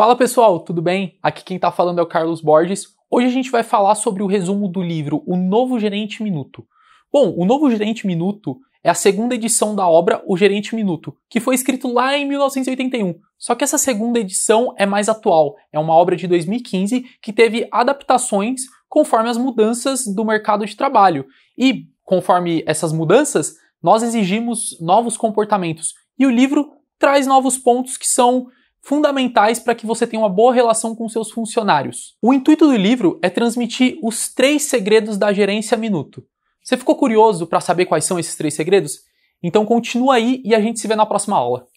Fala pessoal, tudo bem? Aqui quem está falando é o Carlos Borges. Hoje a gente vai falar sobre o resumo do livro O Novo Gerente Minuto. Bom, O Novo Gerente Minuto é a segunda edição da obra O Gerente Minuto, que foi escrito lá em 1981. Só que essa segunda edição é mais atual, é uma obra de 2015 que teve adaptações conforme as mudanças do mercado de trabalho. E, conforme essas mudanças, nós exigimos novos comportamentos. E o livro traz novos pontos que são fundamentais para que você tenha uma boa relação com seus funcionários. O intuito do livro é transmitir os três segredos da gerência minuto. Você ficou curioso para saber quais são esses três segredos? Então continua aí e a gente se vê na próxima aula.